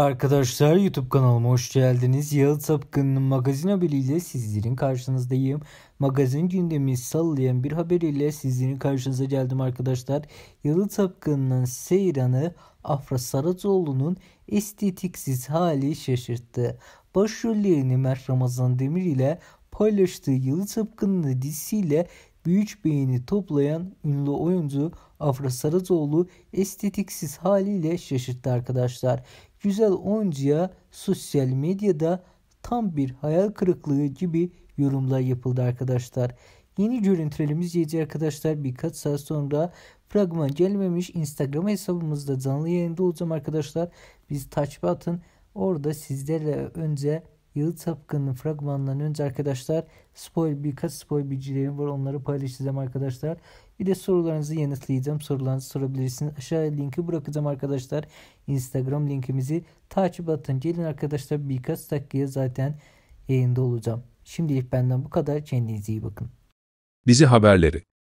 arkadaşlar YouTube kanalıma hoş geldiniz. Yağıt Sapkın'ın magazin haberiyle sizlerin karşınızdayım. Magazin gündemi sallayan bir haberiyle sizlerin karşınıza geldim arkadaşlar. Yağıt Sapkın'ın seyranı Afra Saratoğlu'nun estetiksiz hali şaşırttı. Başrollerini Mert Ramazan Demir ile paylaştığı Yıldız Sapkın'ın dizisiyle büyük beğeni toplayan ünlü oyuncu Afra Sarıcıoğlu estetiksiz haliyle şaşırttı arkadaşlar. Güzel oyuncuya sosyal medyada tam bir hayal kırıklığı gibi yorumlar yapıldı arkadaşlar. Yeni görüntülerimiz gelecek arkadaşlar. Birkaç saat sonra fragman gelmemiş Instagram hesabımızda canlı yayında olacağım arkadaşlar. Biz takip atın. Orada sizlerle önce Yıl Sapkın'ın fragmanından önce arkadaşlar spoil birkaç spoil bilgilerim var onları paylaşacağım arkadaşlar. Bir de sorularınızı yanıtlayacağım. Sorularınızı sorabilirsiniz. Aşağıya linki bırakacağım arkadaşlar. Instagram linkimizi takip atın. Gelin arkadaşlar birkaç dakikaya zaten yayında olacağım. Şimdilik benden bu kadar. Kendinize iyi bakın. Bizi haberleri